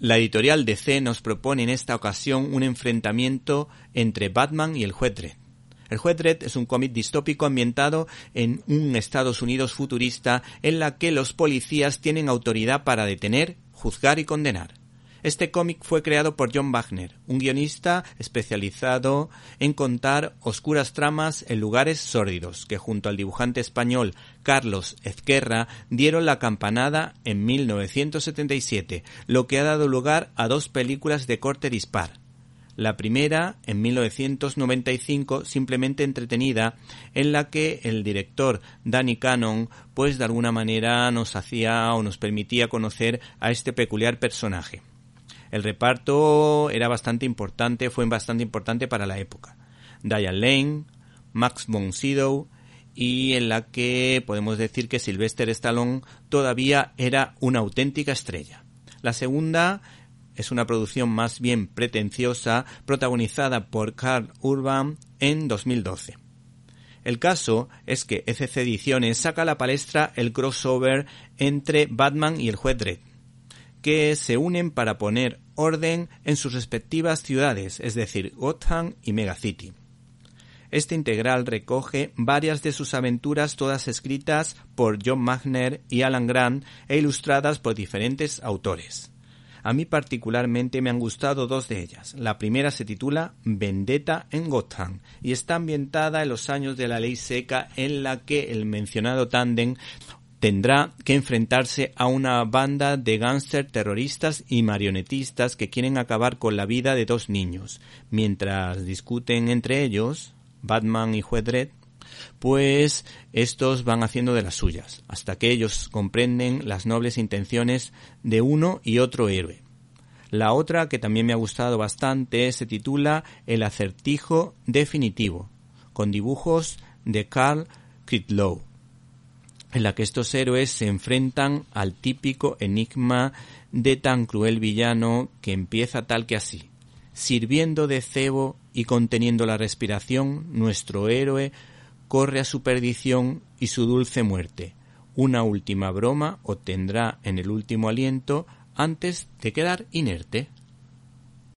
La editorial de C nos propone en esta ocasión un enfrentamiento entre Batman y el Juetre. El juez es un cómic distópico ambientado en un Estados Unidos futurista en la que los policías tienen autoridad para detener, juzgar y condenar. Este cómic fue creado por John Wagner, un guionista especializado en contar oscuras tramas en lugares sórdidos, que junto al dibujante español Carlos Ezquerra dieron la campanada en 1977, lo que ha dado lugar a dos películas de corte dispar. La primera, en 1995, simplemente entretenida, en la que el director Danny Cannon, pues de alguna manera nos hacía o nos permitía conocer a este peculiar personaje. El reparto era bastante importante, fue bastante importante para la época. Diane Lane, Max von Sydow y en la que podemos decir que Sylvester Stallone todavía era una auténtica estrella. La segunda es una producción más bien pretenciosa protagonizada por Carl Urban en 2012. El caso es que ECC Ediciones saca a la palestra el crossover entre Batman y el juez Dredd que se unen para poner orden en sus respectivas ciudades, es decir, Gotham y Megacity. Este integral recoge varias de sus aventuras, todas escritas por John Magner y Alan Grant e ilustradas por diferentes autores. A mí particularmente me han gustado dos de ellas. La primera se titula Vendetta en Gotham y está ambientada en los años de la ley seca en la que el mencionado tándem tendrá que enfrentarse a una banda de gángster terroristas y marionetistas que quieren acabar con la vida de dos niños. Mientras discuten entre ellos, Batman y Juedred, pues estos van haciendo de las suyas, hasta que ellos comprenden las nobles intenciones de uno y otro héroe. La otra, que también me ha gustado bastante, se titula El acertijo definitivo, con dibujos de Carl Critlow en la que estos héroes se enfrentan al típico enigma de tan cruel villano que empieza tal que así. Sirviendo de cebo y conteniendo la respiración, nuestro héroe corre a su perdición y su dulce muerte. Una última broma obtendrá en el último aliento antes de quedar inerte.